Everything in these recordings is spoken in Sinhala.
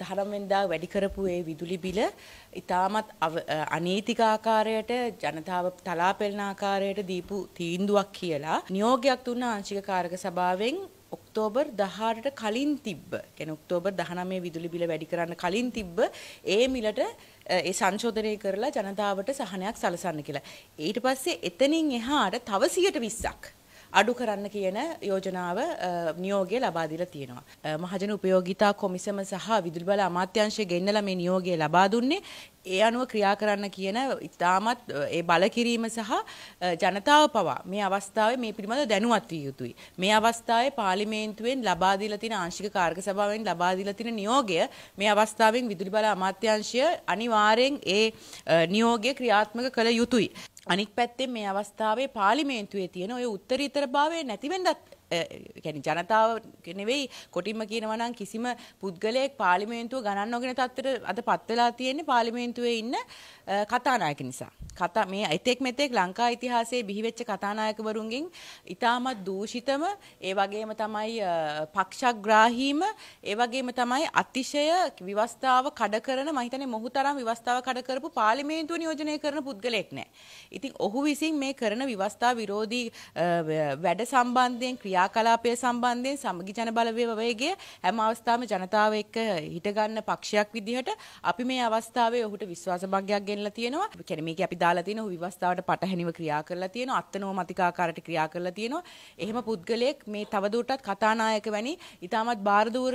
දහරම්වෙන්දා වැඩි කරපු ඒ විදුලි බිල ඉතාමත් අනීතික ආකාරයට ජනතාව තලා පෙළන ආකාරයට දීපු තීන්දුවක් කියලා නියෝගයක් දුන්න ආංශික කාරක සභාවෙන් ඔක්තෝබර් 18ට කලින් තිබ්බ. කියන්නේ ඔක්තෝබර් 19 විදුලි බිල වැඩි කරන්න කලින් තිබ්බ ඒ මිලට ඒ සංශෝධනය කරලා ජනතාවට සහනයක් සලසන්න කියලා. ඊට පස්සේ එතනින් එහාට තව 120ක් අඩු කරන්න කියන යෝජනාව නියෝගය ලබා දීලා තියෙනවා. මහජන උපයෝගිතා කොමිසම සහ විදුලි බල අමාත්‍යාංශය ගෙන්නලා මේ නියෝගය ලබා දුන්නේ ඒ අනුව ක්‍රියා කරන්න කියන ඉතාමත් ඒ බල කිරීම සහ ජනතාව පවා මේ අවස්ථාවේ මේ පිළිබඳව දැනුවත් විය යුතුයි. මේ අවස්ථාවේ පාර්ලිමේන්තුවෙන් ලබා දීලා තියෙන ආංශික කාර්ක සභාවෙන් ලබා දීලා තියෙන නියෝගය මේ අවස්ථාවෙන් විදුලි බල අමාත්‍යාංශය අනිවාර්යෙන් ඒ නියෝගය ක්‍රියාත්මක කළ යුතුයි. අනික් පැත්තෙන් මේ අවස්ථාවේ පාර්ලිමේන්තුවේ තියෙන ඔය උත්තරීතරභාවය නැතිවෙන්නත් يعني ජනතාව නෙවෙයි කොටින්ම කියනවා නම් කිසිම පුද්ගලයෙක් පාර්ලිමේන්තුව ගණන් නොගෙන තත්ත්වයට අද පත් වෙලා තියෙන්නේ පාර්ලිමේන්තුවේ ඉන්න කතානායක නිසා. කතා මේ එතෙක් මෙතෙක් ලංකා ඉතිහාසයේ බිහිවෙච්ච කතානායකවරුන්ගෙන් ඉතාමත් දූෂිතම ඒ වගේම තමයි පක්ෂග්‍රාහීම ඒ වගේම තමයි අතිශය විවස්ථාව කඩ කරන මම හිතන්නේ මොහුතරම් විවස්ථාව කඩ කරපු පාර්ලිමේන්තුව නියෝජනය කරන පුද්ගලෙක් නෑ. ඉතින් ඔහු විසින් මේ කරන විවස්ථා විරෝධී වැඩ සම්බන්ධයෙන් ක්‍රියාකලාපය සම්බන්ධයෙන් සමගි ජන බලවේගයේ හැම අවස්ථාවම ජනතාව එක්ක හිටගන්න පක්ෂයක් විදිහට අපි මේ අවස්ථාවේ ඔහුට විශ්වාස භංගයක් ගෙනලා තියෙනවා. කියන්නේ මේක අපි දාලා තියෙනවා විවස්ථාවට පටහැනිව ක්‍රියා කරලා තියෙනවා අත්නෝමතිකාකාරට ක්‍රියා කරලා තියෙනවා එහෙම පුද්ගලයෙක් මේ තවදුරටත් කතානායක වැනි ඊටමත් බාරදූර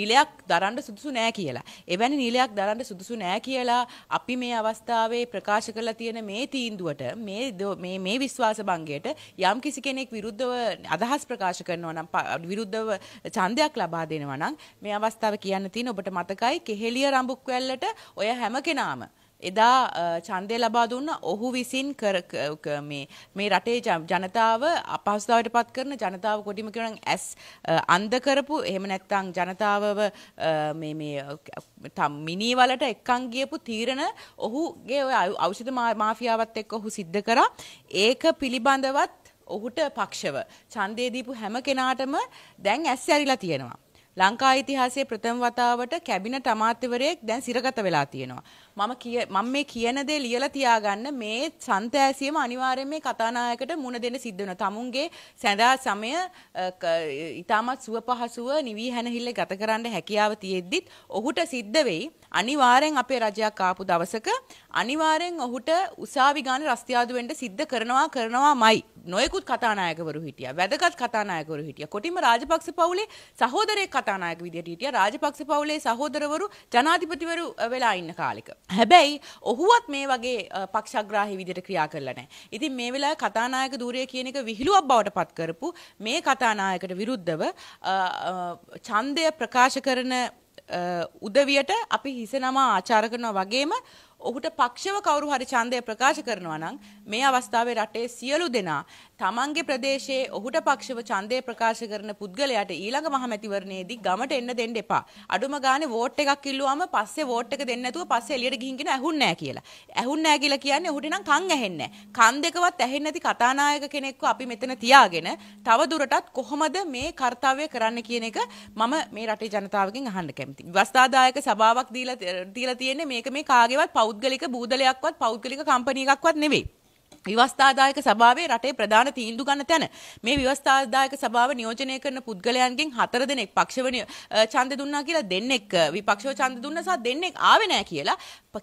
නිලයක් දරන්න සුදුසු නෑ කියලා එවැනි නිලයක් දරන්න සුදුසු නෑ කියලා අපි මේ අවස්ථාවේ ප්‍රකාශ කරලා තියෙන මේ තීන්දුවට මේ මේ මේ විශ්වාස භංගයට යම් කිසි කෙනෙක් විරුද්ධව අදහස් ප්‍රකාශ කරනවා නම් විරුද්ධව ඡන්දයක් ලබා දෙනවා නම් මේ අවස්ථාව කියන්න තියෙන ඔබට මතකයි කෙහෙලිය රඹුක් වැල්ලට ඔය හැම කෙනාම එදා ඡන්දය ලබා දුන්න ඔහු විසින් කර මේ මේ රටේ ජනතාව අපහසුතාවයට පත් කරන ජනතාව කොටිම කියනනම් ඇස් අන්ධ කරපු එහෙම නැත්නම් ජනතාවව මේ මේ මිනී වලට එක්කන් ගියපු තීරණ ඔහුගේ ඔය ඖෂධ මාෆියාවත් එක්ක ඔහු සිද්ධ කරා ඒක පිළිබඳවත් ඔහුට පක්ෂව ඡන්දේ දීපු හැම කෙනාටම දැන් ඇස් ඇරිලා තියෙනවා ලංකා ඉතිහාසයේ ප්‍රථම වතාවට කැබිනට් අමාත්‍යවරයෙක් දැන් සිරගත වෙලා තියෙනවා. මම කිය මම මේ කියන දේ ලියලා තියාගන්න මේ සන්තෑසියම අනිවාර්යයෙන් මේ කතානායකට මුණ දෙන්න සිද්ධ වෙනවා. තමුන්ගේ සැඳා සමය ඊටමත් සුව පහසුව නිවි හැනහිල්ල ගත කරන්න හැකියාව තියෙද්දිත් ඔහුට සිද්ධ වෙයි අනිවාර්යෙන් අපේ රජයක් ආපු දවසක අනිවාර්යෙන් ඔහුට උසාවි ගාන රස්තියාදු වෙන්න සිද්ධ කරනවා කරනවාමයි. නොයෙකුත් කතානායකවරු හිටිය වැදගත් කතානායකවරු හිටිය කොටිම රාජපක්ෂ පවුලේ සහෝදරයෙක් කතානායක විදිහට හිටිය රාජපක්ෂ පවුලේ සහෝදරවරු ජනාධිපතිවරු වෙලා ඉන්න කාලෙක හැබැයි ඔහුවත් මේ වගේ පක්ෂග්‍රාහී විදිහට ක්‍රියා කරලා නැහැ ඉතින් මේ වෙලාවේ කතානායක ධූරය කියන එක විහිළුවක් බවට පත් කරපු මේ කතානායකට විරුද්ධව ඡන්දය ප්‍රකාශ කරන උදවියට අපි හිසනමා ආචාර කරනවා වගේම ඔහුට පක්ෂව කවුරු හරි ඡන්දය ප්‍රකාශ කරනවා නම් මේ අවස්ථාවේ රටේ සියලු දෙනා තමන්ගේ ප්‍රදේශයේ ඔහුට පක්ෂව ඡන්දය ප්‍රකාශ කරන පුද්ගලයාට ඊළඟ මහමැතිවරණයේදී ගමට එන්න දෙන්න එපා. අඩුම ගානේ වෝට් එකක් ඉල්ලුවාම පස්සේ වෝට් එක දෙන්න නැතුව පස්සේ එළියට ගිහින් කියන ඇහුන්නේ නැහැ කියලා. ඇහුන්නේ නැහැ කියලා කියන්නේ ඔහුට නම් කන් ඇහෙන්නේ නැහැ. කන් දෙකවත් ඇහෙන්නේ නැති කතානායක කෙනෙක්ව අපි මෙතන තියාගෙන තව දුරටත් කොහොමද මේ කාර්යය කරන්න කියන එක මම මේ රටේ ජනතාවගෙන් අහන්න කැමතියි. විවස්ථාදායක සභාවක් දීලා දීලා තියෙන්නේ මේක මේ කාගේවත් පෞද්ගලික පෞද්ගලික බූදලයක්වත් පෞද්ගලික කම්පැනි එකක්වත් නෙවෙයි. විවස්ථාදායක සභාවේ රටේ ප්‍රධාන තීන්දු ගන්න තැන මේ විවස්ථාදායක සභාව නියෝජනය කරන පුද්ගලයන්ගෙන් හතර දෙනෙක් පක්ෂව ඡන්ද දුන්නා කියලා දෙන්නෙක් විපක්ෂව ඡන්ද දුන්නා සහ දෙන්නෙක් ආවේ නැහැ කියලා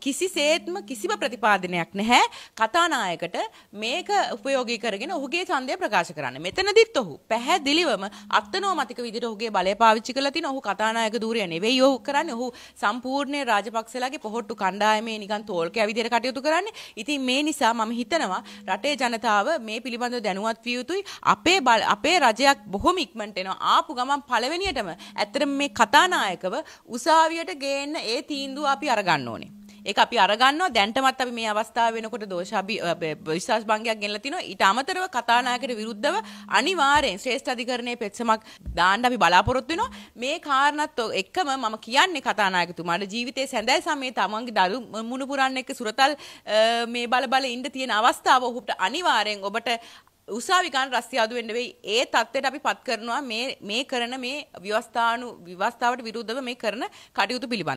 කිසිසේත්ම කිසිම ප්‍රතිපාදනයක් නැහැ කතානායකට මේක උපයෝගී කරගෙන ඔහුගේ ඡන්දය ප්‍රකාශ කරන්න. මෙතනදිත් ඔහු පැහැදිලිවම අත්නෝමතික විදිහට ඔහුගේ බලය පාවිච්චි කරලා තින ඔහු කතානායක ධූරය නෙවෙයි ඔහු කරන්නේ. ඔහු සම්පූර්ණ රාජපක්ෂලාගේ පොහොට්ටු කණ්ඩායමේ නිකන් තෝල්කෑ විදිහට කටයුතු කරන්නේ. ඉතින් මේ නිසා මම හිතනවා රටේ ජනතාව මේ පිළිබඳව දැනුවත් විය යුතුයි. අපේ අපේ රජයක් බොහොම ඉක්මනට එනවා. ආපු ගමන් පළවෙනියටම ඇත්තටම මේ කතානායකව උසාවියට ගේන්න ඒ තීන්දුව අපි අරගන්න ඕනේ. ඒක අපි අරගන්නවා දැන්ටමත් අපි මේ අවස්ථාව වෙනකොට දෝෂාභි විශ්වාස භංගයක් ගෙනලා තිනවා ඊට අමතරව කතානායකට විරුද්ධව අනිවාර්යෙන් ශ්‍රේෂ්ඨ අධිකරණයේ පෙත්සමක් දාන්න අපි බලාපොරොත්තු වෙනවා මේ කාරණාත් එක්කම මම කියන්නේ කතානායකතුමාට ජීවිතයේ සැඳෑ සමයේ තමන්ගේ දරු මුණු පුරන්න එක්ක සුරතල් මේ බල බල ඉන්න තියෙන අවස්ථාව ඔහුට අනිවාර්යෙන් ඔබට උසාවිකාන් රස්තියාදු වෙන්න වෙයි. ඒ தත්ත්වයට අපි පත් කරනවා මේ මේ කරන මේ ව්‍යවස්ථානු ව්‍යවස්ථාවට විරුද්ධව මේ කරන කටයුතු පිළිබඳ